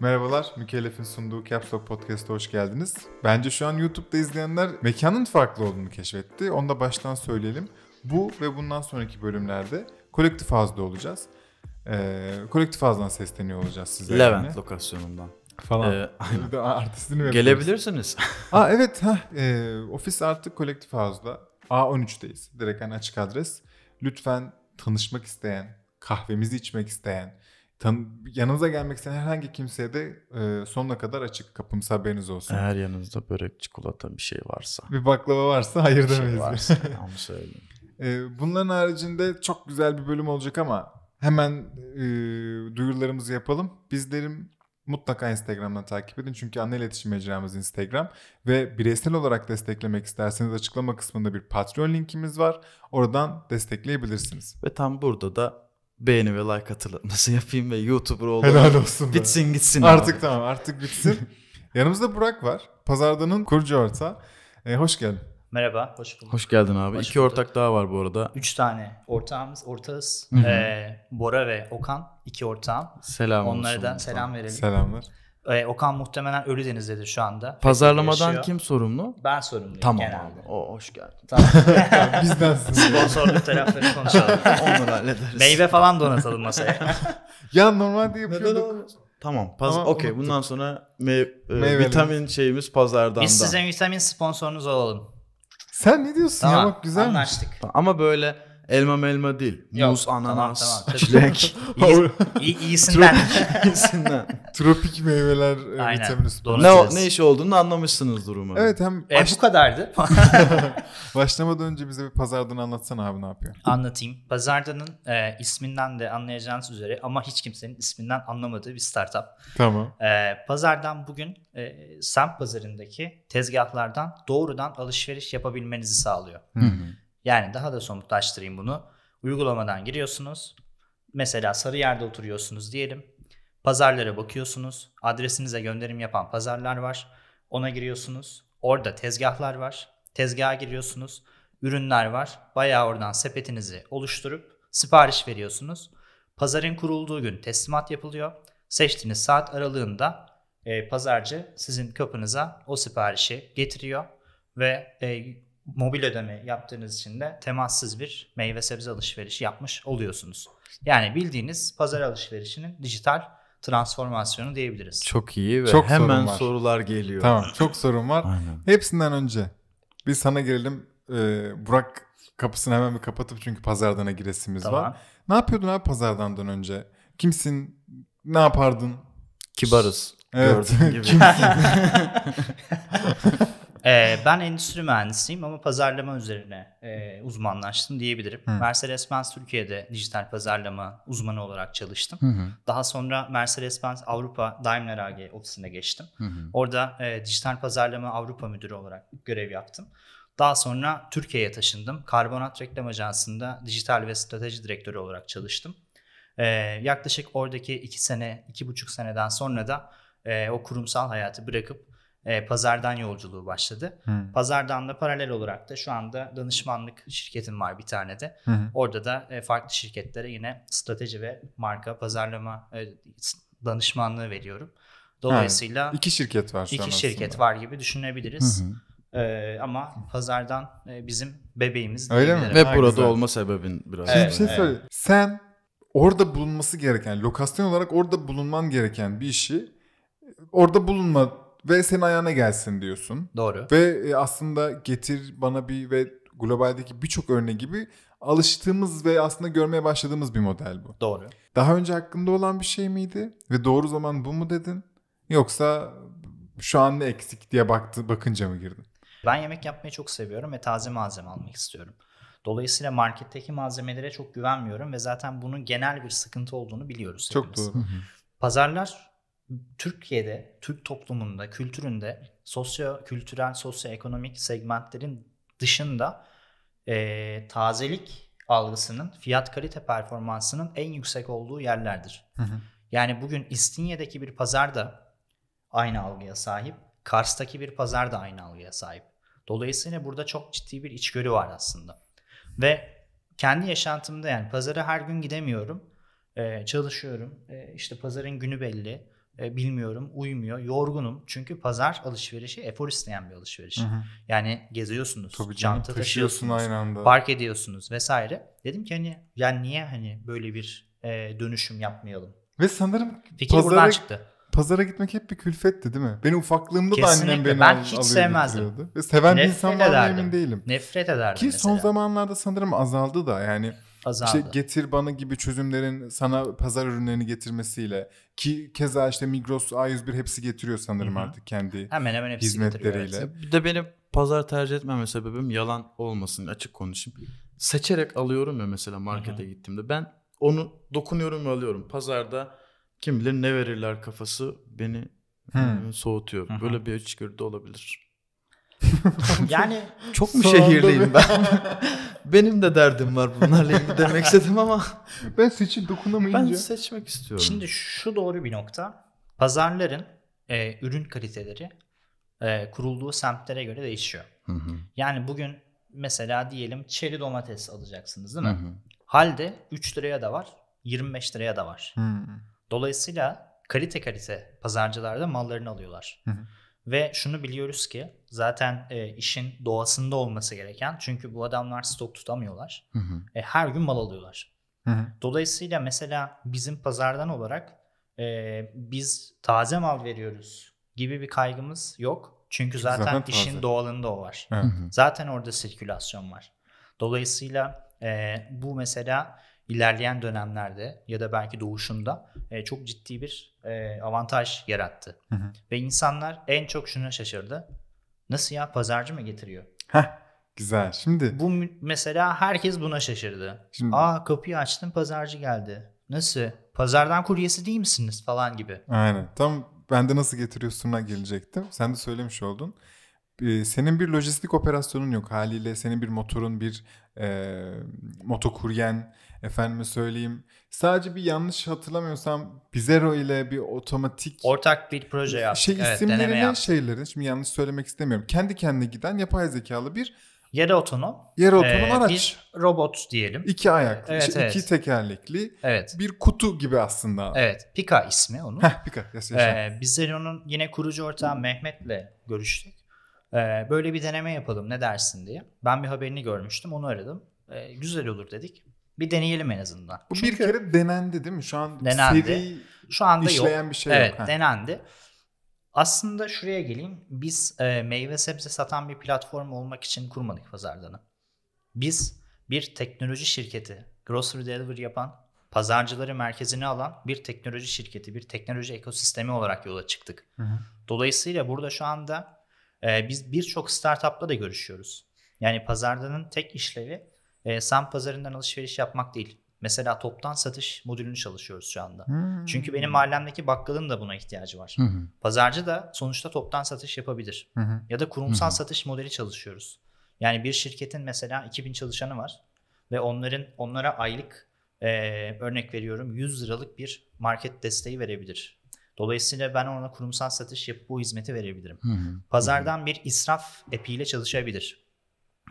Merhabalar, Mükellef'in sunduğu Caps Lock Podcast'a hoş geldiniz. Bence şu an YouTube'da izleyenler mekanın farklı olduğunu keşfetti. Onu da baştan söyleyelim. Bu ve bundan sonraki bölümlerde kolektif hazda olacağız. Ee, kolektif hazdan sesleniyor olacağız size. Levent yani. lokasyonundan. Falan. Ee, aynen. Artistini ve Gelebilirsiniz. Aa evet. Heh, e, ofis artık kolektif hazda. A13'teyiz. Direkt hani açık adres. Lütfen tanışmak isteyen, kahvemizi içmek isteyen, Tan yanınıza gelmek isteyen herhangi kimseye de e, sonuna kadar açık kapımız haberiniz olsun. Eğer yanınızda börek, çikolata bir şey varsa. Bir baklava varsa hayır bir demeyiz. Şey varsa, onu söyleyeyim. E, bunların haricinde çok güzel bir bölüm olacak ama hemen e, duyurularımızı yapalım. Bizlerim mutlaka Instagram'dan takip edin. Çünkü anne iletişim mecramız Instagram. Ve bireysel olarak desteklemek isterseniz açıklama kısmında bir Patreon linkimiz var. Oradan destekleyebilirsiniz. Ve tam burada da beğeni ve like hatırlatması yapayım ve YouTuber olalım. Helal olsun. Be. Bitsin gitsin. Artık abi. tamam artık bitsin. Yanımızda Burak var. Pazardanın kurucu orta. E, hoş geldin. Merhaba, hoş bulduk. Hoş geldin abi. Hoş İki bulduk. ortak daha var bu arada. Üç tane ortağımız, ortağız. ee, Bora ve Okan, iki ortağım. Selam Onlara olsun. Onlara da selam verelim. Selamlar. E, Okan muhtemelen Ölüdeniz'dedir şu anda. Pazarlamadan kim sorumlu? Ben sorumluyum tamam genelde. Tamam abi. O, hoş geldin. Tamam. Bizdensin. Sponsorluk tarafları konuşalım. Onları hallederiz. Meyve falan donatalım masaya. ya normalde yapıyorduk. Neden Tamam. Paz tamam, Okey. Bundan sonra me- e, vitamin şeyimiz pazardan. Biz size vitamin sponsorunuz olalım. Sen ne diyorsun tamam, ya bak güzel. Anlaştık. Ama böyle Elma melma değil. Yok, Muz, ananas, çilek. İyi, iyi, Tropik meyveler e, Aynen. Ne, o- ne işi olduğunu anlamışsınız durumu. Evet hem E, baş- bu kadardı. başlamadan önce bize bir pazardan anlatsana abi ne yapıyor. Anlatayım. Pazardanın e, isminden de anlayacağınız üzere ama hiç kimsenin isminden anlamadığı bir startup. Tamam. E, pazardan bugün e, semt pazarındaki tezgahlardan doğrudan alışveriş yapabilmenizi sağlıyor. Hı hı. Yani daha da somutlaştırayım bunu. Uygulamadan giriyorsunuz. Mesela sarı yerde oturuyorsunuz diyelim. Pazarlara bakıyorsunuz. Adresinize gönderim yapan pazarlar var. Ona giriyorsunuz. Orada tezgahlar var. Tezgaha giriyorsunuz. Ürünler var. Bayağı oradan sepetinizi oluşturup sipariş veriyorsunuz. Pazarın kurulduğu gün teslimat yapılıyor. Seçtiğiniz saat aralığında e, pazarcı sizin kapınıza o siparişi getiriyor ve e, mobil ödeme yaptığınız için de temassız bir meyve sebze alışverişi yapmış oluyorsunuz. Yani bildiğiniz pazar alışverişinin dijital transformasyonu diyebiliriz. Çok iyi ve çok hemen sorun sorular geliyor. Tamam çok sorun var. Aynen. Hepsinden önce biz sana gelelim. Ee, Burak kapısını hemen bir kapatıp çünkü pazardana giresimiz tamam. var. Ne yapıyordun abi pazardan önce? Kimsin? Ne yapardın? Kibarız. Evet. Gördüğün gibi. Ee, ben endüstri mühendisiyim ama pazarlama üzerine e, uzmanlaştım diyebilirim. Mercedes-Benz Türkiye'de dijital pazarlama uzmanı olarak çalıştım. Hı hı. Daha sonra Mercedes-Benz Avrupa Daimler AG ofisine geçtim. Hı hı. Orada e, dijital pazarlama Avrupa müdürü olarak görev yaptım. Daha sonra Türkiye'ye taşındım. Karbonat Reklam Ajansı'nda dijital ve strateji direktörü olarak çalıştım. Ee, yaklaşık oradaki iki sene, iki buçuk seneden sonra da e, o kurumsal hayatı bırakıp e, pazardan yolculuğu başladı. Hı. Pazardan da paralel olarak da şu anda danışmanlık şirketim var bir tane de. Hı. Orada da e, farklı şirketlere yine strateji ve marka pazarlama e, danışmanlığı veriyorum. Dolayısıyla yani iki şirket var şu iki an aslında. şirket var gibi düşünebiliriz. Hı hı. Ee, ama pazardan e, bizim bebeğimiz. Öyle mi? Ve burada güzel. olma sebebin biraz. evet, bir şey söyle. Evet. Sen orada bulunması gereken, lokasyon olarak orada bulunman gereken bir işi orada bulunma ve senin ayağına gelsin diyorsun. Doğru. Ve e, aslında getir bana bir ve globaldeki birçok örneği gibi alıştığımız ve aslında görmeye başladığımız bir model bu. Doğru. Daha önce hakkında olan bir şey miydi ve doğru zaman bu mu dedin? Yoksa şu an ne eksik diye baktı bakınca mı girdin? Ben yemek yapmayı çok seviyorum ve taze malzeme almak istiyorum. Dolayısıyla marketteki malzemelere çok güvenmiyorum ve zaten bunun genel bir sıkıntı olduğunu biliyoruz. Çok hepimiz. doğru. Pazarlar Türkiye'de, Türk toplumunda, kültüründe sosyo kültürel, sosyoekonomik segmentlerin dışında e, tazelik algısının fiyat kalite performansının en yüksek olduğu yerlerdir. Hı hı. Yani bugün İstinye'deki bir pazar da aynı algıya sahip. Kars'taki bir pazar da aynı algıya sahip. Dolayısıyla burada çok ciddi bir içgörü var aslında. Ve kendi yaşantımda yani pazara her gün gidemiyorum. Ee, çalışıyorum. Ee, işte pazarın günü belli. E, bilmiyorum, uymuyor, yorgunum. Çünkü pazar alışverişi efor isteyen bir alışveriş. Hı hı. Yani geziyorsunuz, Tabii canım, çanta taşıyorsunuz, aynı anda. park ediyorsunuz vesaire. Dedim ki hani yani niye hani böyle bir e, dönüşüm yapmayalım? Ve sanırım Fikir pazara, buradan çıktı. Pazara gitmek hep bir külfetti değil mi? Benim ufaklığımda Kesinlikle. da annem beni ben al, hiç sevmezdim. Ve seven Nefret bir insan var emin değilim. Nefret ederdim Ki mesela. son zamanlarda sanırım azaldı da yani azaldı. İşte getir bana gibi çözümlerin sana pazar ürünlerini getirmesiyle ki keza işte Migros A101 hepsi getiriyor sanırım Hı-hı. artık kendi hemen hemen hepsi hizmetleriyle. Evet. Bir de benim pazar tercih etmeme sebebim yalan olmasın açık konuşayım. Seçerek alıyorum ya mesela markete Hı-hı. gittiğimde ben onu dokunuyorum ve alıyorum. Pazarda kim bilir ne verirler kafası beni Hı. soğutuyor. Hı-hı. Böyle bir içgörü de olabilir. yani çok mu şehirliyim ben? Benim de derdim var bunlarla ilgili demek istedim ama ben seçim dokunamayınca. Ben seçmek istiyorum. Şimdi şu doğru bir nokta. Pazarların e, ürün kaliteleri e, kurulduğu semtlere göre değişiyor. Hı hı. Yani bugün mesela diyelim çeri domates alacaksınız değil mi? Hı hı. Halde 3 liraya da var, 25 liraya da var. Hı hı. Dolayısıyla kalite kalite pazarcılarda mallarını alıyorlar. Hı hı. Ve şunu biliyoruz ki Zaten e, işin doğasında olması gereken. Çünkü bu adamlar stok tutamıyorlar. Hı hı. E, her gün mal alıyorlar. Hı hı. Dolayısıyla mesela bizim pazardan olarak e, biz taze mal veriyoruz gibi bir kaygımız yok. Çünkü zaten, zaten işin doğalında o var. Hı hı. Zaten orada sirkülasyon var. Dolayısıyla e, bu mesela ilerleyen dönemlerde ya da belki doğuşunda e, çok ciddi bir e, avantaj yarattı. Hı hı. Ve insanlar en çok şuna şaşırdı. Nasıl ya pazarcı mı getiriyor? Heh güzel şimdi. Bu mesela herkes buna şaşırdı. Şimdi... Aa kapıyı açtım pazarcı geldi. Nasıl? Pazardan kuryesi değil misiniz falan gibi. Aynen tam ben de nasıl getiriyorsun'a gelecektim. Sen de söylemiş oldun. Ee, senin bir lojistik operasyonun yok haliyle. Senin bir motorun, bir e, motokuryen Efendime söyleyeyim. Sadece bir yanlış hatırlamıyorsam Pizero ile bir otomatik ortak bir proje yaptık. Şey evet, isimlerine şeyleri şimdi yanlış söylemek istemiyorum. Kendi kendine giden yapay zekalı bir yere otonom. Yere ee, otonom ee, araç. Bir robot diyelim. İki ayaklı, evet, işte evet. iki tekerlekli. Evet. Bir kutu gibi aslında. Evet. Pika ismi onun. Heh, Pika. Yes, yes, ee, bizler onun yine kurucu ortağı Mehmet'le görüştük. Ee, böyle bir deneme yapalım ne dersin diye. Ben bir haberini görmüştüm onu aradım. Ee, güzel olur dedik. Bir deneyelim en azından. Bu Çünkü bir kere denendi değil mi? Şu an denendi. seri Şu anda işleyen yok. bir şey evet, yok. Evet denendi. Aslında şuraya geleyim. Biz e, meyve sebze satan bir platform olmak için kurmadık pazardanı. Biz bir teknoloji şirketi, grocery delivery yapan, pazarcıları merkezine alan bir teknoloji şirketi, bir teknoloji ekosistemi olarak yola çıktık. Hı hı. Dolayısıyla burada şu anda e, biz birçok startupla da görüşüyoruz. Yani pazardanın tek işlevi e, sen pazarından alışveriş yapmak değil. Mesela toptan satış modülünü çalışıyoruz şu anda. Hmm. Çünkü benim mahallemdeki bakkalın da buna ihtiyacı var. Hmm. Pazarcı da sonuçta toptan satış yapabilir. Hmm. Ya da kurumsal hmm. satış modeli çalışıyoruz. Yani bir şirketin mesela 2000 çalışanı var ve onların onlara aylık e, örnek veriyorum 100 liralık bir market desteği verebilir. Dolayısıyla ben ona kurumsal satış yapıp bu hizmeti verebilirim. Hı Pazardan hı bir israf epiyle çalışabilir.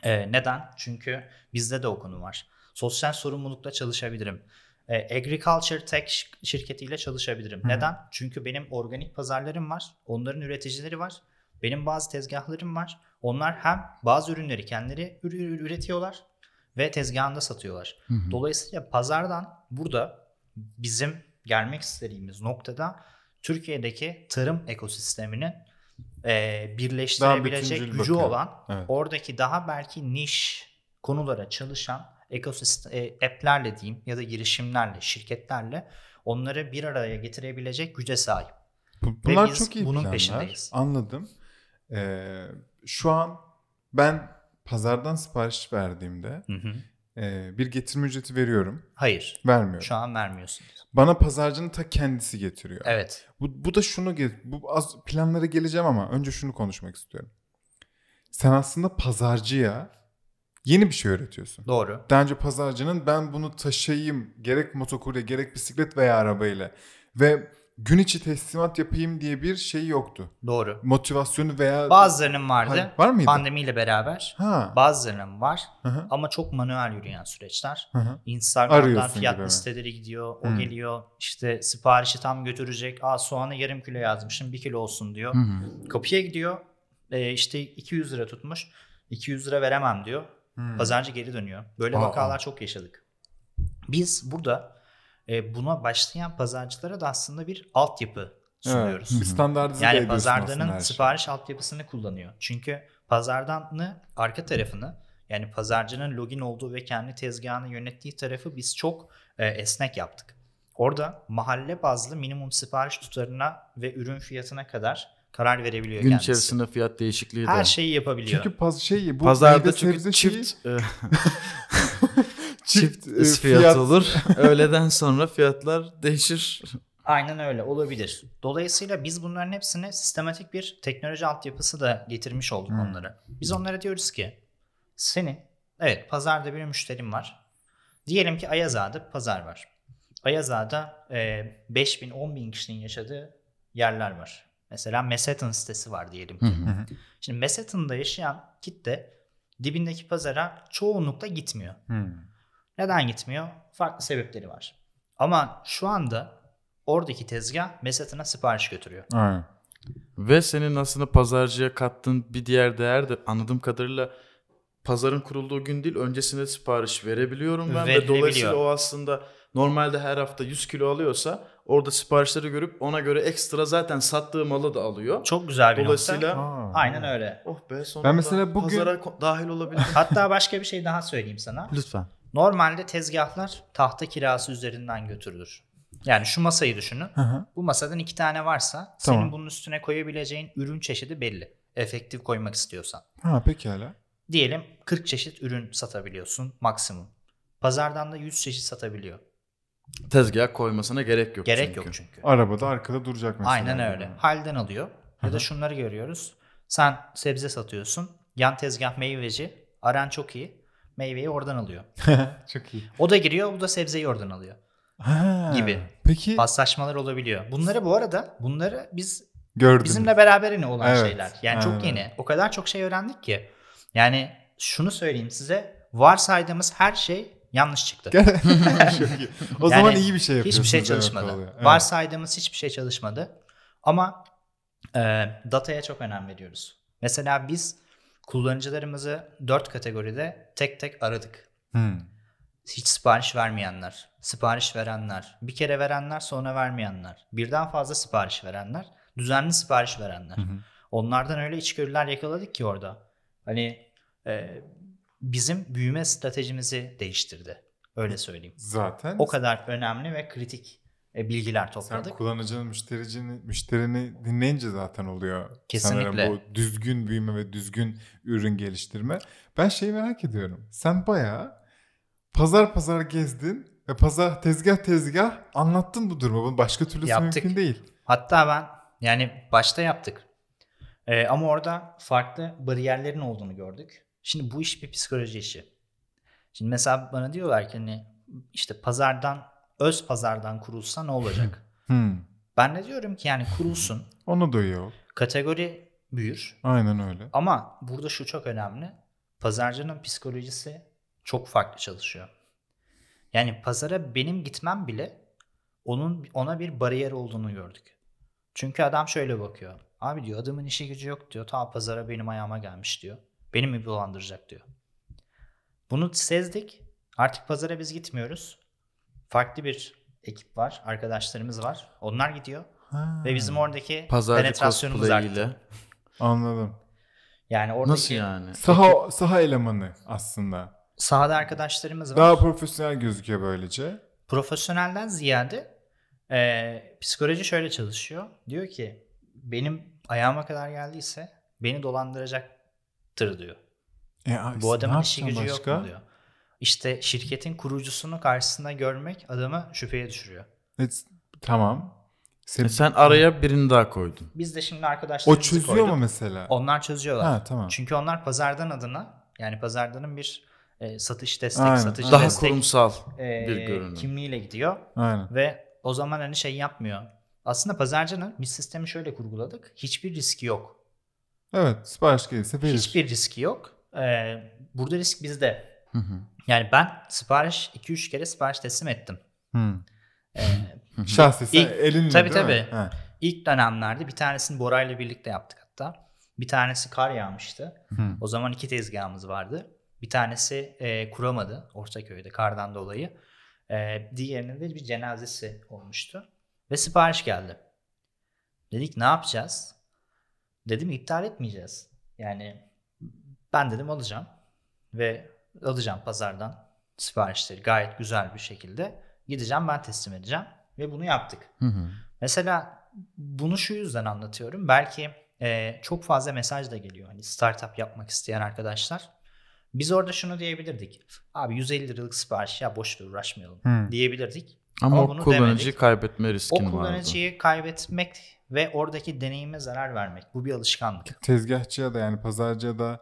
E, neden? Çünkü bizde de o konu var. Sosyal sorumlulukla çalışabilirim. E, agriculture Tech şirketiyle çalışabilirim. Hı. Neden? Çünkü benim organik pazarlarım var. Onların üreticileri var. Benim bazı tezgahlarım var. Onlar hem bazı ürünleri kendileri üretiyorlar ve tezgahında satıyorlar. Hı hı. Dolayısıyla pazardan burada bizim gelmek istediğimiz noktada Türkiye'deki tarım ekosisteminin e, birleştirebilecek gücü bakıyor. olan evet. oradaki daha belki niş konulara çalışan ekosistem e, app'lerle diyeyim ya da girişimlerle, şirketlerle onları bir araya getirebilecek güce sahip. Bunlar Ve biz çok iyi bunun planlar. peşindeyiz. Anladım. Ee, şu an ben pazardan sipariş verdiğimde hı hı. Ee, bir getirme ücreti veriyorum. Hayır. Vermiyorum. Şu an vermiyorsunuz. Bana pazarcının ta kendisi getiriyor. Evet. Bu, bu da şunu bu az planlara geleceğim ama önce şunu konuşmak istiyorum. Sen aslında pazarcıya yeni bir şey öğretiyorsun. Doğru. Daha önce pazarcının ben bunu taşıyayım gerek motokurya gerek bisiklet veya arabayla ve gün içi teslimat yapayım diye bir şey yoktu. Doğru. Motivasyonu veya... Bazılarının vardı. Hayır, var mıydı? Pandemiyle beraber. Ha. Bazılarının var. Hı-hı. Ama çok manuel yürüyen süreçler. Hı-hı. Instagram'dan Arıyorsun fiyat listeleri gidiyor. O Hı. geliyor. İşte siparişi tam götürecek. Aa soğanı yarım kilo yazmışım. Bir kilo olsun diyor. Hı-hı. Kapıya gidiyor. Ee, işte 200 lira tutmuş. 200 lira veremem diyor. Hı-hı. Pazarcı geri dönüyor. Böyle Aa. vakalar çok yaşadık. Biz burada e, buna başlayan pazarcılara da aslında bir altyapı sunuyoruz. Evet, standartize yani pazardanın sipariş şey. altyapısını kullanıyor. Çünkü pazardanın arka tarafını yani pazarcının login olduğu ve kendi tezgahını yönettiği tarafı biz çok e, esnek yaptık. Orada mahalle bazlı minimum sipariş tutarına ve ürün fiyatına kadar karar verebiliyor Gün kendisi. içerisinde fiyat değişikliği Her de. Her şeyi yapabiliyor. Çünkü paz şeyi bu pazarda çünkü çift şeyi... çift, çift e, fiyat, fiyat olur. Öğleden sonra fiyatlar değişir. Aynen öyle olabilir. Dolayısıyla biz bunların hepsini sistematik bir teknoloji altyapısı da getirmiş olduk hmm. onlara. Biz onlara diyoruz ki senin evet pazarda bir müşterim var. Diyelim ki Ayazağa'da pazar var. Ayazağa'da e, 5 bin 10 bin kişinin yaşadığı yerler var. Mesela Manhattan sitesi var diyelim ki. Şimdi Manhattan'da yaşayan kitle dibindeki pazara çoğunlukla gitmiyor. Hmm. Neden gitmiyor? Farklı sebepleri var. Ama şu anda oradaki tezgah Mesat'ına sipariş götürüyor. Aynen. Ve senin aslında pazarcıya kattığın bir diğer değer de anladığım kadarıyla pazarın kurulduğu gün değil öncesinde sipariş verebiliyorum ben ve dolayısıyla o aslında normalde her hafta 100 kilo alıyorsa orada siparişleri görüp ona göre ekstra zaten sattığı malı da alıyor. Çok güzel bir Dolayısıyla nokta. aynen öyle. Oh be sonunda ben mesela bugün... pazara dahil olabilirim. Hatta başka bir şey daha söyleyeyim sana. Lütfen. Normalde tezgahlar tahta kirası üzerinden götürülür. Yani şu masayı düşünün. Hı hı. Bu masadan iki tane varsa tamam. senin bunun üstüne koyabileceğin ürün çeşidi belli. Efektif koymak istiyorsan. Ha pekala. Diyelim 40 çeşit ürün satabiliyorsun maksimum. Pazardan da 100 çeşit satabiliyor. Tezgah koymasına gerek yok gerek çünkü. yok çünkü. Arabada arkada duracak mesela. Aynen öyle. Yani. Halden alıyor. Ya da şunları görüyoruz. Sen sebze satıyorsun. Yan tezgah meyveci. Aran çok iyi meyveyi oradan alıyor. Çok iyi. O da giriyor, bu da sebzeyi oradan alıyor. Ha, gibi. Peki. Paslaşmalar olabiliyor. Bunları bu arada bunları biz Gördüm. bizimle beraber yine olan evet, şeyler. Yani aynen. çok yeni. O kadar çok şey öğrendik ki. Yani şunu söyleyeyim size. Varsaydığımız her şey yanlış çıktı. çok iyi. O yani zaman iyi bir şey yapıyorsunuz. Hiçbir şey çalışmadı. evet. Varsaydığımız hiçbir şey çalışmadı. Ama e, dataya çok önem veriyoruz. Mesela biz kullanıcılarımızı dört kategoride tek tek aradık. Hmm. Hiç sipariş vermeyenler, sipariş verenler, bir kere verenler sonra vermeyenler, birden fazla sipariş verenler, düzenli sipariş verenler. Hı hı. Onlardan öyle içgörüler yakaladık ki orada. Hani e, bizim büyüme stratejimizi değiştirdi. Öyle söyleyeyim. Zaten. O kadar önemli ve kritik. E, bilgiler topladık. Sen kullanıcının müştericini, müşterini dinleyince zaten oluyor. Kesinlikle. Sanırım bu düzgün büyüme ve düzgün ürün geliştirme. Ben şeyi merak ediyorum. Sen bayağı pazar pazar gezdin ve pazar tezgah tezgah anlattın bu durumu. Bunun başka türlüsü yaptık. mümkün değil. Hatta ben yani başta yaptık. Ee, ama orada farklı bariyerlerin olduğunu gördük. Şimdi bu iş bir psikoloji işi. Şimdi mesela bana diyorlar ki hani işte pazardan öz pazardan kurulsa ne olacak? Hmm. Ben de diyorum ki yani kurulsun. Onu duyuyor. Kategori büyür. Aynen öyle. Ama burada şu çok önemli. Pazarcının psikolojisi çok farklı çalışıyor. Yani pazara benim gitmem bile onun ona bir bariyer olduğunu gördük. Çünkü adam şöyle bakıyor. Abi diyor adamın işi gücü yok diyor. Ta pazara benim ayağıma gelmiş diyor. Beni mi bulandıracak diyor. Bunu sezdik. Artık pazara biz gitmiyoruz farklı bir ekip var, arkadaşlarımız var. Onlar gidiyor. Ha. Ve bizim oradaki Pazarcı penetrasyonumuz arttı. Anladım. Yani oradaki Nasıl yani? Saha, saha elemanı aslında. Sahada arkadaşlarımız var. Daha profesyonel gözüküyor böylece. Profesyonelden ziyade e, psikoloji şöyle çalışıyor. Diyor ki benim ayağıma kadar geldiyse beni dolandıracaktır diyor. E, Bu adamın işi gücü başka? yok mu diyor. İşte şirketin kurucusunu karşısında görmek adamı şüpheye düşürüyor. Evet, tamam. Sen, e sen araya birini daha koydun. Biz de şimdi arkadaşlarımızı O çözüyor koyduk. mu mesela? Onlar çözüyorlar. Ha, tamam. Çünkü onlar pazardan adına yani pazardanın bir e, satış destek, Aynen. satıcı daha destek. kurumsal e, bir görünüm. Kimliğiyle gidiyor. Aynen. Ve o zaman hani şey yapmıyor. Aslında pazarcının biz sistemi şöyle kurguladık. Hiçbir riski yok. Evet sipariş gelirse verir. Hiçbir riski yok. Ee, burada risk bizde. Hı hı. Yani ben sipariş 2-3 kere sipariş teslim ettim. Hmm. Ee, Şahsi ilk, elinle tabii, değil tabii. mi? Tabii İlk dönemlerde bir tanesini Bora ile birlikte yaptık hatta. Bir tanesi kar yağmıştı. Hmm. O zaman iki tezgahımız vardı. Bir tanesi e, kuramadı Ortaköy'de kardan dolayı. E, diğerinin de bir cenazesi olmuştu. Ve sipariş geldi. Dedik ne yapacağız? Dedim iptal etmeyeceğiz. Yani ben dedim alacağım. Ve alacağım pazardan siparişleri gayet güzel bir şekilde. Gideceğim ben teslim edeceğim ve bunu yaptık. Hı hı. Mesela bunu şu yüzden anlatıyorum. Belki e, çok fazla mesaj da geliyor. Hani startup yapmak isteyen arkadaşlar. Biz orada şunu diyebilirdik. Abi 150 liralık sipariş ya boşta uğraşmayalım hı. diyebilirdik. Ama, Ama o kullanıcıyı kaybetme riskin vardı. O kullanıcıyı vardı. kaybetmek ve oradaki deneyime zarar vermek. Bu bir alışkanlık. Tezgahçıya da yani pazarcıya da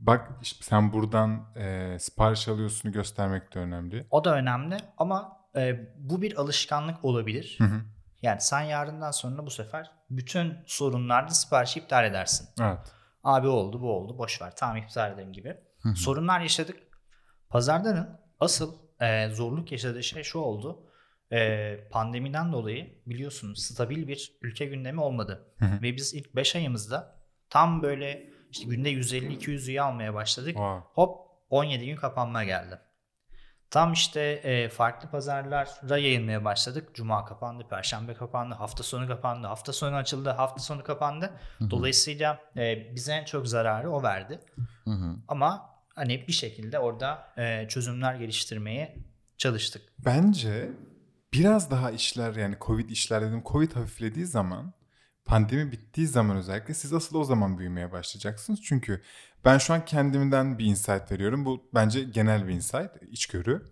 Bak işte sen buradan e, sipariş alıyorsun göstermek de önemli. O da önemli ama e, bu bir alışkanlık olabilir. Hı hı. Yani sen yarından sonra bu sefer bütün sorunlarda siparişi iptal edersin. Evet. Abi oldu bu oldu boş ver tamam iptal ederim gibi. Hı hı. Sorunlar yaşadık. Pazardanın asıl e, zorluk yaşadığı şey şu oldu. E, pandemiden dolayı biliyorsunuz stabil bir ülke gündemi olmadı. Hı hı. Ve biz ilk 5 ayımızda tam böyle işte günde 150-200 üye almaya başladık. Wow. Hop 17 gün kapanma geldi. Tam işte e, farklı pazarlara yayılmaya başladık. Cuma kapandı, perşembe kapandı, hafta sonu kapandı, hafta sonu açıldı, hafta sonu kapandı. Hı-hı. Dolayısıyla e, bize en çok zararı o verdi. Hı-hı. Ama hani bir şekilde orada e, çözümler geliştirmeye çalıştık. Bence biraz daha işler yani Covid işler dedim Covid hafiflediği zaman pandemi bittiği zaman özellikle siz asıl o zaman büyümeye başlayacaksınız. Çünkü ben şu an kendimden bir insight veriyorum. Bu bence genel bir insight, içgörü.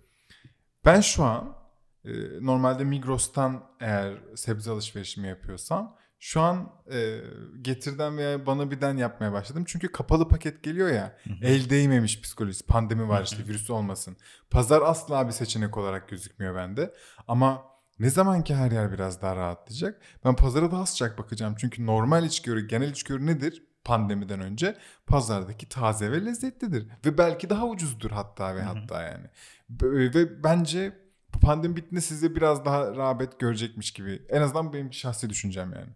Ben şu an e, normalde Migros'tan eğer sebze alışverişimi yapıyorsam şu an e, getirden veya bana birden yapmaya başladım. Çünkü kapalı paket geliyor ya. El değmemiş psikolojisi. Pandemi var işte virüs olmasın. Pazar asla bir seçenek olarak gözükmüyor bende. Ama ne zaman ki her yer biraz daha rahatlayacak ben pazara daha sıcak bakacağım. Çünkü normal içgörü, genel içgörü nedir? pandemiden önce pazardaki taze ve lezzetlidir ve belki daha ucuzdur hatta ve hatta yani. E, ve bence pandemi bittiğinde size biraz daha rağbet görecekmiş gibi. En azından benim şahsi düşüncem yani.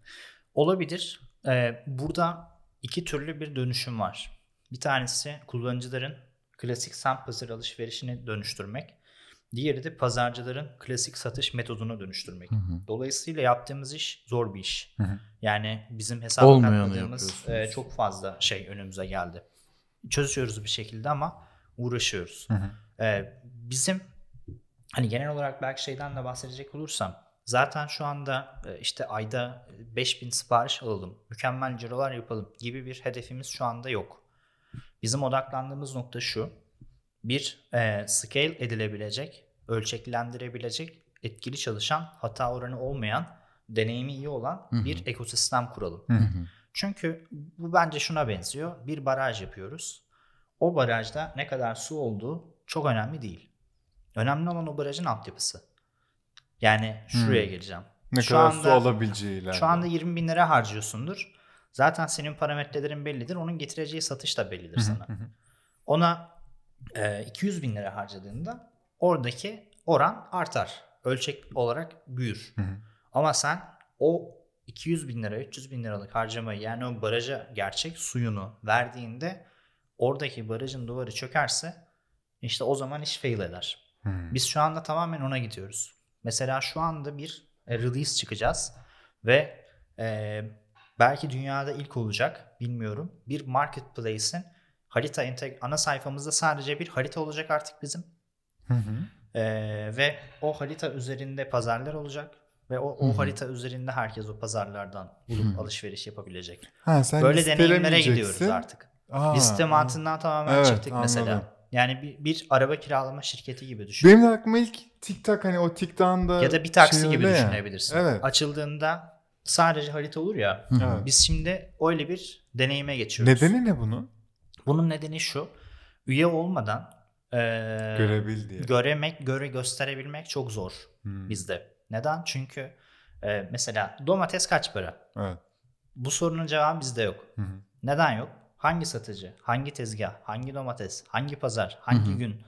Olabilir. Ee, burada iki türlü bir dönüşüm var. Bir tanesi kullanıcıların klasik semt pazarı alışverişini dönüştürmek. Diğeri de pazarcıların klasik satış metoduna dönüştürmek. Hı hı. Dolayısıyla yaptığımız iş zor bir iş. Hı hı. Yani bizim hesap katladığımız e, çok fazla şey önümüze geldi. Çözüyoruz bir şekilde ama uğraşıyoruz. Hı hı. E, bizim hani genel olarak belki şeyden de bahsedecek olursam zaten şu anda e, işte ayda 5000 sipariş alalım, mükemmel cirolar yapalım gibi bir hedefimiz şu anda yok. Bizim odaklandığımız nokta şu bir e, scale edilebilecek, ölçeklendirebilecek, etkili çalışan, hata oranı olmayan, deneyimi iyi olan Hı-hı. bir ekosistem kuralım. Hı-hı. Çünkü bu bence şuna benziyor. Bir baraj yapıyoruz. O barajda ne kadar su olduğu çok önemli değil. Önemli olan o barajın altyapısı. Yani şuraya hmm. geleceğim. Ne şu kadar anda, su alabileceği Şu anda 20 bin lira harcıyorsundur. Zaten senin parametrelerin bellidir. Onun getireceği satış da bellidir sana. Ona 200 e, bin lira harcadığında oradaki oran artar. Ölçek olarak büyür. Hı hı. Ama sen o 200 bin lira, 300 bin liralık harcamayı yani o baraja gerçek suyunu verdiğinde oradaki barajın duvarı çökerse işte o zaman iş fail eder. Hmm. Biz şu anda tamamen ona gidiyoruz. Mesela şu anda bir e, release çıkacağız ve e, belki dünyada ilk olacak bilmiyorum bir marketplace'in harita entegre ana sayfamızda sadece bir harita olacak artık bizim. Hı hı. Ee, ve o harita üzerinde pazarlar olacak ve o, o harita üzerinde herkes o pazarlardan bulup alışveriş yapabilecek. Ha, sen Böyle deneyimlere gidiyoruz artık. Aa, Biz tamamen evet, çıktık anladım. mesela. Yani bir, bir araba kiralama şirketi gibi düşün. Benim de aklıma ilk TikTok hani o TikTok'tan da ya da bir taksi şey gibi ya. düşünebilirsin. Evet. Açıldığında sadece harita olur ya. Hı-hı. Biz şimdi öyle bir deneyime geçiyoruz. Nedeni ne bunun? Bunun nedeni şu. Üye olmadan e, Görebil diye. göremek, göre gösterebilmek çok zor hmm. bizde. Neden? Çünkü e, mesela domates kaç para? Evet. Bu sorunun cevabı bizde yok. Hı hı. Neden yok? Hangi satıcı, hangi tezgah, hangi domates, hangi pazar, hangi hı hı. gün?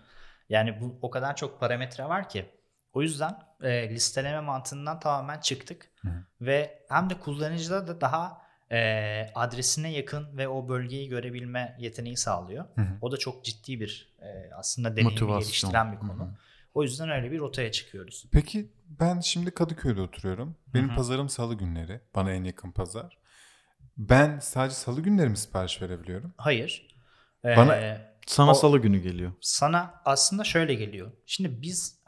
Yani bu o kadar çok parametre var ki. O yüzden e, listeleme mantığından tamamen çıktık. Hı hı. Ve hem de kullanıcıda da daha e, adresine yakın ve o bölgeyi görebilme yeteneği sağlıyor. Hı hı. O da çok ciddi bir e, aslında deneyimi geliştiren bir konu. Hı hı. O yüzden öyle bir rotaya çıkıyoruz. Peki ben şimdi Kadıköy'de oturuyorum. Benim hı hı. pazarım salı günleri. Bana en yakın pazar. Ben sadece salı günleri mi sipariş verebiliyorum? Hayır. Ee, Bana sana o, salı günü geliyor. Sana aslında şöyle geliyor. Şimdi biz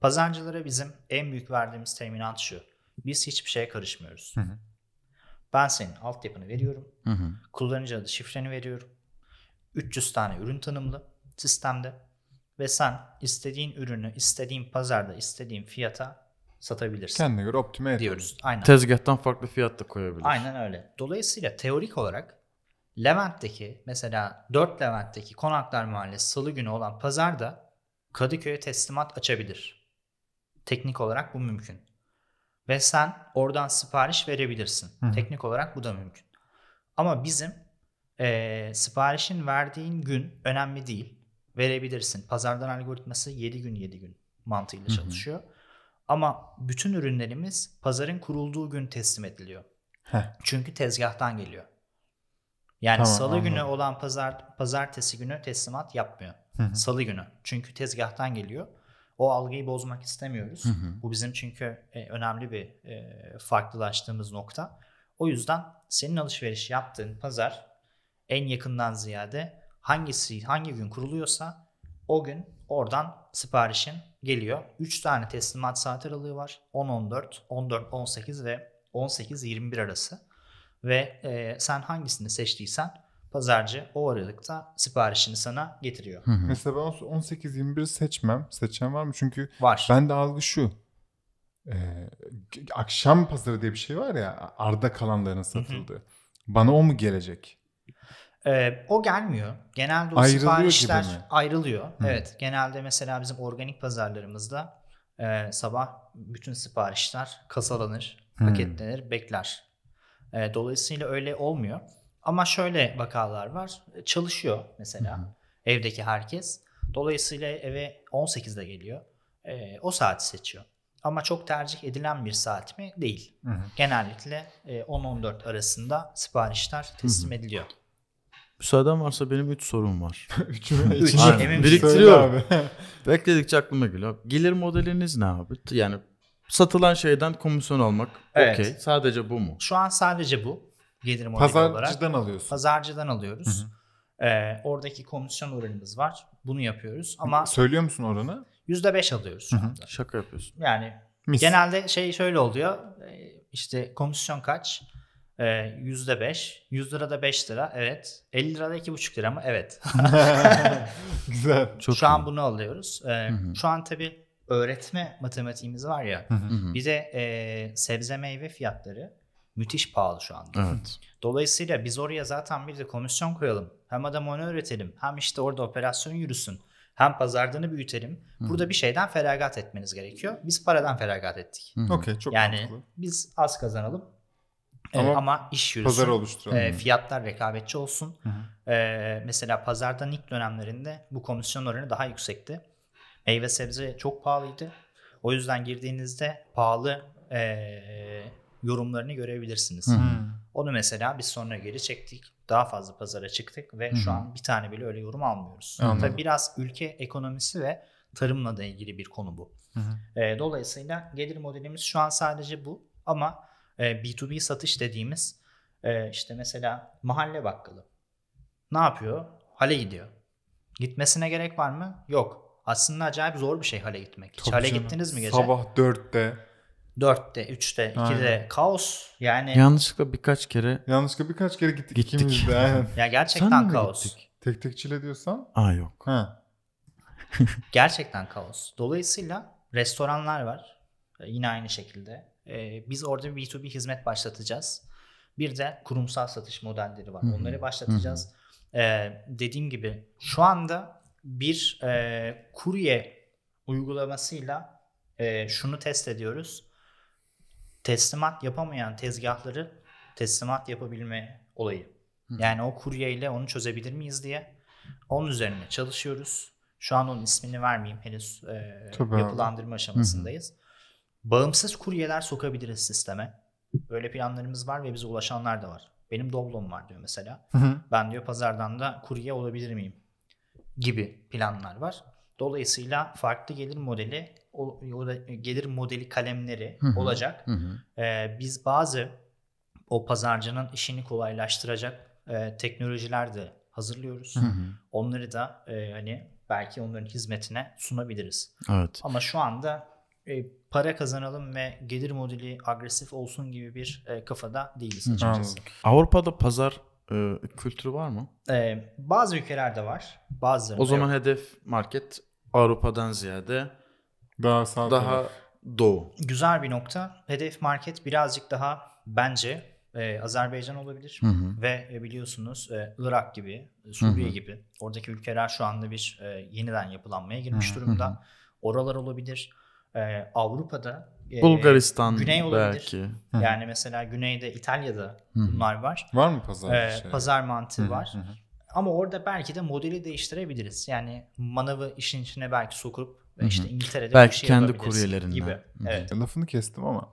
pazarcılara bizim en büyük verdiğimiz teminat şu. Biz hiçbir şeye karışmıyoruz. Hı hı. Ben senin altyapını veriyorum. Hı hı. Kullanıcı adı şifreni veriyorum. 300 tane ürün tanımlı sistemde. Ve sen istediğin ürünü istediğin pazarda istediğin fiyata satabilirsin. Kendine göre optime ediyoruz. Aynen. Tezgahtan farklı fiyat da koyabilir. Aynen öyle. Dolayısıyla teorik olarak Levent'teki mesela 4 Levent'teki Konaklar Mahallesi salı günü olan pazarda Kadıköy'e teslimat açabilir. Teknik olarak bu mümkün. Ve sen oradan sipariş verebilirsin. Hı. Teknik olarak bu da mümkün. Ama bizim e, siparişin verdiğin gün önemli değil. Verebilirsin. Pazardan algoritması 7 gün 7 gün mantığıyla Hı-hı. çalışıyor. Ama bütün ürünlerimiz pazarın kurulduğu gün teslim ediliyor. Heh. Çünkü tezgahtan geliyor. Yani tamam, salı anladım. günü olan pazar pazartesi günü teslimat yapmıyor. Hı-hı. Salı günü. Çünkü tezgahtan geliyor o algıyı bozmak istemiyoruz. Hı hı. Bu bizim çünkü e, önemli bir e, farklılaştığımız nokta. O yüzden senin alışveriş yaptığın pazar en yakından ziyade hangisi hangi gün kuruluyorsa o gün oradan siparişin geliyor. 3 tane teslimat saat aralığı var. 10-14, 14-18 ve 18-21 arası. Ve e, sen hangisini seçtiysen Pazarcı o aralıkta siparişini sana getiriyor. Hı hı. Mesela ben 18-21 seçmem. Seçen var mı? Çünkü var. ben de algı şu. Ee, akşam pazarı diye bir şey var ya arda kalanların satıldığı. Hı hı. Bana o mu gelecek? Ee, o gelmiyor. Genelde o ayrılıyor siparişler ayrılıyor. Hı. Evet. Genelde mesela bizim organik pazarlarımızda e, sabah bütün siparişler kasalanır, paketlenir, bekler. E, dolayısıyla öyle olmuyor. Ama şöyle vakalar var. E, çalışıyor mesela Hı-hı. evdeki herkes. Dolayısıyla eve 18'de geliyor. E, o saati seçiyor. Ama çok tercih edilen bir saat mi? Değil. Hı-hı. Genellikle e, 10-14 arasında siparişler teslim Hı-hı. ediliyor. Müsaaden varsa benim 3 sorum var. 3 mü? 3 Biriktiriyorum. Bekledikçe aklıma geliyor. Gelir modeliniz ne abi? Yani satılan şeyden komisyon almak. Evet. Okey. Sadece bu mu? Şu an sadece bu gelir modeli Pazarcıdan olarak. Pazarcıdan alıyorsun. Pazarcıdan alıyoruz. Hı hı. E, oradaki komisyon oranımız var. Bunu yapıyoruz ama... Söylüyor musun oranı? %5 alıyoruz şu anda. Hı hı. Şaka yapıyorsun. Yani Mis. genelde şey şöyle oluyor. Ee, işte komisyon kaç? Ee, yüzde beş. Yüz lirada beş lira. Evet. Elli lirada iki buçuk lira mı? Evet. Güzel. Çok şu iyi. an bunu alıyoruz. E, hı hı. Şu an tabii öğretme matematiğimiz var ya. Hı hı. Bir de e, sebze meyve fiyatları müthiş pahalı şu anda. Evet. Dolayısıyla biz oraya zaten bir de komisyon koyalım. Hem adam onu öğretelim hem işte orada operasyon yürüsün. Hem pazarlığını büyütelim. Hı. Burada bir şeyden feragat etmeniz gerekiyor. Biz paradan feragat ettik. Okey çok Yani mantıklı. biz az kazanalım e, ama, e, ama iş yürüsün. Pazar oluşturalım. E, fiyatlar rekabetçi olsun. Hı E, mesela pazardan ilk dönemlerinde bu komisyon oranı daha yüksekti. Meyve sebze çok pahalıydı. O yüzden girdiğinizde pahalı e, yorumlarını görebilirsiniz. Hı. Onu mesela biz sonra geri çektik. Daha fazla pazara çıktık ve Hı. şu an bir tane bile öyle yorum almıyoruz. Anladım. Tabii biraz ülke ekonomisi ve tarımla da ilgili bir konu bu. Hı ee, dolayısıyla gelir modelimiz şu an sadece bu ama B2B e, satış dediğimiz e, işte mesela mahalle bakkalı ne yapıyor? Hale gidiyor. Gitmesine gerek var mı? Yok. Aslında acayip zor bir şey hale gitmek. Hiç hale canım. gittiniz mi gece? Sabah dörtte. 4'te, 3'te, 2'de kaos. Yani yanlışlıkla birkaç kere yanlışlıkla birkaç kere gittik, gittik. ikimiz de ya gerçekten Sen kaos. Gittik? Tek tekçile diyorsan? Aa yok. Ha. gerçekten kaos. Dolayısıyla restoranlar var. E, yine aynı şekilde. Ee, biz orada bir B2B hizmet başlatacağız. Bir de kurumsal satış modelleri var. Hı-hı. Onları başlatacağız. Ee, dediğim gibi şu anda bir e, kurye uygulamasıyla e, şunu test ediyoruz teslimat yapamayan tezgahları teslimat yapabilme olayı. Yani o kuryeyle onu çözebilir miyiz diye onun üzerine çalışıyoruz. Şu an onun ismini vermeyeyim henüz e, yapılandırma abi. aşamasındayız. Hı. Bağımsız kuryeler sokabiliriz sisteme. Böyle planlarımız var ve bize ulaşanlar da var. Benim doblom var diyor mesela. Hı hı. Ben diyor pazardan da kurye olabilir miyim? Gibi planlar var. Dolayısıyla farklı gelir modeli o, e, gelir modeli kalemleri Hı-hı. olacak. Hı-hı. E, biz bazı o pazarcının işini kolaylaştıracak e, teknolojiler de hazırlıyoruz. Hı-hı. Onları da e, hani belki onların hizmetine sunabiliriz. Evet. Ama şu anda e, para kazanalım ve gelir modeli agresif olsun gibi bir e, kafada değiliz açıkçası. Anladım. Avrupa'da pazar e, kültürü var mı? E, bazı ülkelerde var. Bazılarında O zaman yok. hedef market Avrupa'dan ziyade daha sağ Daha taraf. doğu. Güzel bir nokta. Hedef market birazcık daha bence e, Azerbaycan olabilir. Hı hı. Ve e, biliyorsunuz e, Irak gibi, e, Suriye hı hı. gibi oradaki ülkeler şu anda bir e, yeniden yapılanmaya girmiş hı hı. durumda. Oralar olabilir. E, Avrupa'da e, Bulgaristan Güney olabilir. belki. Yani mesela Güney'de İtalya'da hı. bunlar var. Var mı pazar? E, şey? Pazar mantığı hı. var. Hı hı. Ama orada belki de modeli değiştirebiliriz. Yani manavı işin içine belki sokup işte İngiltere'de Belki şey kendi kuryelerinden. Gibi. Evet. Lafını kestim ama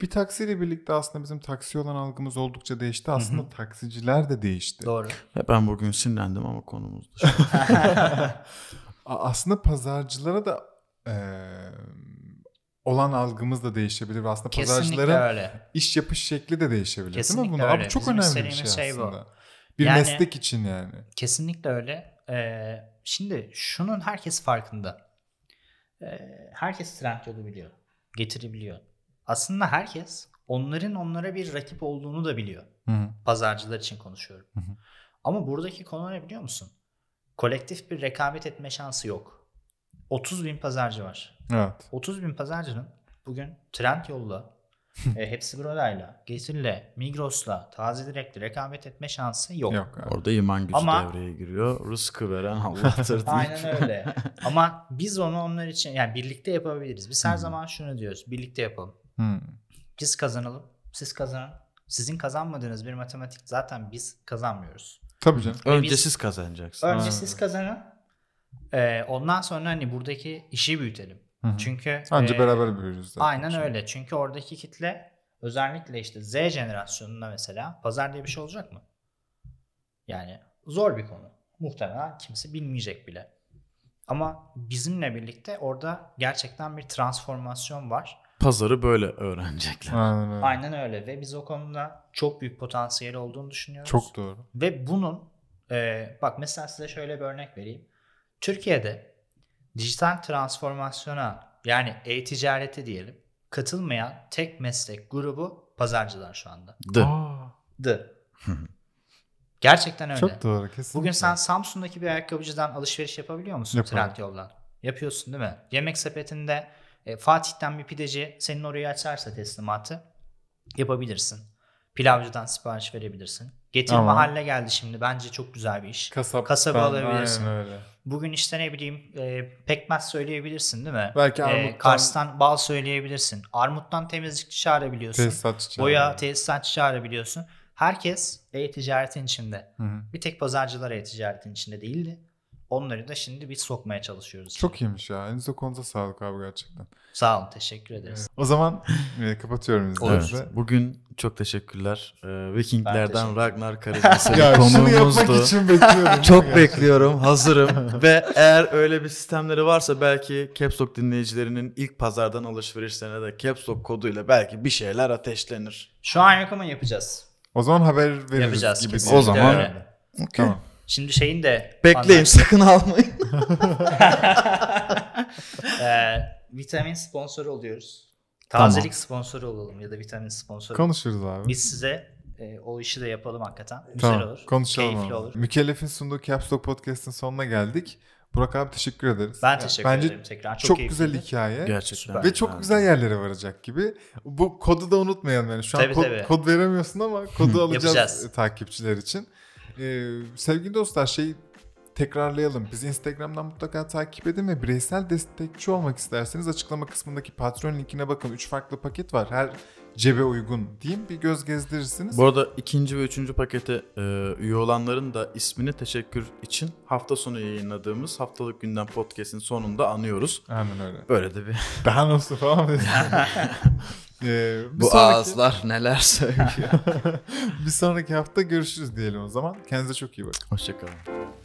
bir taksiyle birlikte aslında bizim taksi olan algımız oldukça değişti. Aslında Hı-hı. taksiciler de değişti. Doğru. ben bugün sinirlendim ama konumuz aslında pazarcılara da e, olan algımız da değişebilir. Aslında Kesinlikle pazarcıların iş yapış şekli de değişebilir Kesinlikle değil mi? Bunlar öyle. Abi çok bizim önemli bir şey, şey bu. Bir yani, meslek için yani. Kesinlikle öyle. Ee, şimdi şunun herkes farkında. Ee, herkes trend yolu biliyor. Getirebiliyor. Aslında herkes onların onlara bir rakip olduğunu da biliyor. Hı-hı. Pazarcılar için konuşuyorum. Hı-hı. Ama buradaki konu ne biliyor musun? Kolektif bir rekabet etme şansı yok. 30 bin pazarcı var. Evet. 30 bin pazarcının bugün trend yolla e, hepsi Brola'yla, Getir'le, Migros'la taze direktle rekabet etme şansı yok. yok abi. Orada iman gücü Ama, devreye giriyor. Rızkı veren Allah'tır Aynen öyle. Ama biz onu onlar için yani birlikte yapabiliriz. Biz her hmm. zaman şunu diyoruz. Birlikte yapalım. Hmm. Biz kazanalım. Siz kazanın. Sizin kazanmadığınız bir matematik zaten biz kazanmıyoruz. Tabii canım. Ve önce biz, siz kazanacaksınız. Önce ha. siz kazanın. Ee, ondan sonra hani buradaki işi büyütelim. Hı-hı. Çünkü Anca e, beraber büyürüz zaten. Aynen şimdi. öyle. Çünkü oradaki kitle özellikle işte Z jenerasyonuna mesela pazar diye bir şey olacak mı? Yani zor bir konu. Muhtemelen kimse bilmeyecek bile. Ama bizimle birlikte orada gerçekten bir transformasyon var. Pazarı böyle öğrenecekler. Aynen öyle. Aynen öyle ve biz o konuda çok büyük potansiyel olduğunu düşünüyoruz. Çok doğru. Ve bunun e, bak mesela size şöyle bir örnek vereyim. Türkiye'de dijital transformasyona yani e-ticarete diyelim katılmayan tek meslek grubu pazarcılar şu anda. Dı. Dı. Gerçekten öyle. Çok doğru kesinlikle. Bugün sen Samsun'daki bir ayakkabıcıdan alışveriş yapabiliyor musun Yaparım. Trendyol'dan? Yapıyorsun değil mi? Yemek sepetinde e, Fatih'ten bir pideci senin orayı açarsa teslimatı yapabilirsin. Pilavcıdan sipariş verebilirsin. Getir Ama. haline geldi şimdi. Bence çok güzel bir iş. Kasap, Kasabı alabilirsin. Aynen öyle. Bugün işte ne bileyim e, pekmez söyleyebilirsin değil mi? Belki e, armuttan. E, Kars'tan bal söyleyebilirsin. Armuttan temizlikçi çağırabiliyorsun. Tesisatçı Boya tesisatçı çağırabiliyorsun. Herkes e-ticaretin içinde. Hı-hı. Bir tek pazarcılar e-ticaretin içinde değildi. Onları da şimdi biz sokmaya çalışıyoruz. Çok iyiymiş ya. Elinize konuda sağlık abi gerçekten. Sağ olun. Teşekkür ederiz. O zaman e, kapatıyorum izninizle. Evet, bugün çok teşekkürler. E, Vikinglerden teşekkür Ragnar Karadeniz ya konuğumuzdu. yapmak için bekliyorum. çok bekliyorum. Hazırım. Ve eğer öyle bir sistemleri varsa belki Capstock dinleyicilerinin ilk pazardan alışverişlerine de Capstock koduyla belki bir şeyler ateşlenir. Şu an yok ama yapacağız. O zaman haber veririz yapacağız gibi. O zaman. Okay. Tamam. Şimdi şeyin de... Bekleyin anlattı. sakın almayın. ee, vitamin sponsor oluyoruz. Tazelik tamam. sponsoru olalım ya da vitamin sponsor. Konuşuruz abi. Biz size e, o işi de yapalım hakikaten. Güzel tamam, olur. Konuşalım Keyifli abi. olur. Mükellef'in sunduğu Caps Lock Podcast'ın sonuna geldik. Burak abi teşekkür ederiz. Ben teşekkür Bence ederim tekrar. Çok, çok güzel hikaye. Gerçekten. Ve çok abi. güzel yerlere varacak gibi. Bu kodu da unutmayalım yani. Şu an kod, tabii. kod veremiyorsun ama kodu alacağız takipçiler için. Ee, sevgili dostlar şey tekrarlayalım. biz Instagram'dan mutlaka takip edin ve bireysel destekçi olmak isterseniz açıklama kısmındaki Patreon linkine bakın. 3 farklı paket var. Her cebe uygun diyeyim bir göz gezdirirsiniz. Bu arada ikinci ve üçüncü pakete e, üye olanların da ismini teşekkür için hafta sonu yayınladığımız haftalık gündem podcast'in sonunda anıyoruz. Aynen öyle. Böyle de bir... Daha nasıl falan mı Ee, Bu sonraki... ağızlar neler söylüyor. bir sonraki hafta görüşürüz diyelim o zaman. Kendinize çok iyi bakın. Hoşçakalın.